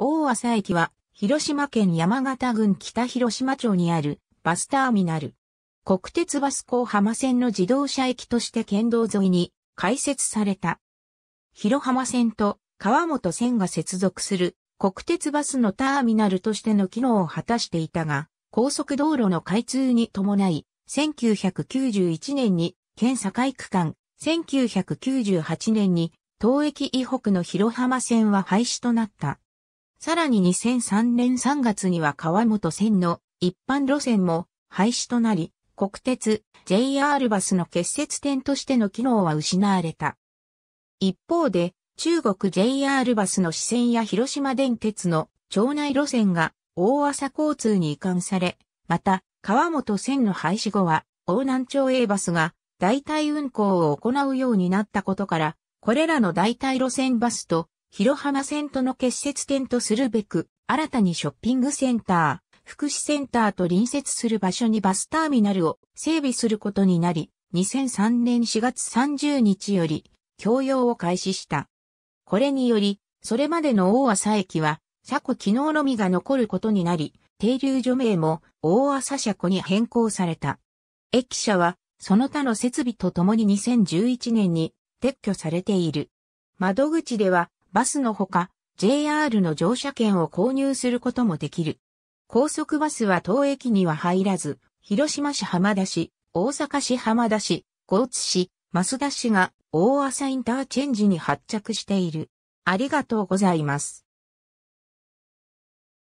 大浅駅は、広島県山形郡北広島町にあるバスターミナル。国鉄バス港浜線の自動車駅として県道沿いに開設された。広浜線と川本線が接続する国鉄バスのターミナルとしての機能を果たしていたが、高速道路の開通に伴い、1991年に県境区間、1998年に東駅以北の広浜線は廃止となった。さらに2003年3月には川本線の一般路線も廃止となり、国鉄、JR バスの結節点としての機能は失われた。一方で、中国 JR バスの支線や広島電鉄の町内路線が大朝交通に移管され、また、川本線の廃止後は、大南町 A バスが代替運行を行うようになったことから、これらの代替路線バスと広浜線との結節点とするべく、新たにショッピングセンター、福祉センターと隣接する場所にバスターミナルを整備することになり、2003年4月30日より、供用を開始した。これにより、それまでの大浅駅は、車庫機能のみが残ることになり、停留所名も大浅車庫に変更された。駅舎は、その他の設備とともに2011年に撤去されている。窓口では、バスのほか、JR の乗車券を購入することもできる。高速バスは当駅には入らず、広島市浜田市、大阪市浜田市、高津市、増田市が大朝インターチェンジに発着している。ありがとうございます。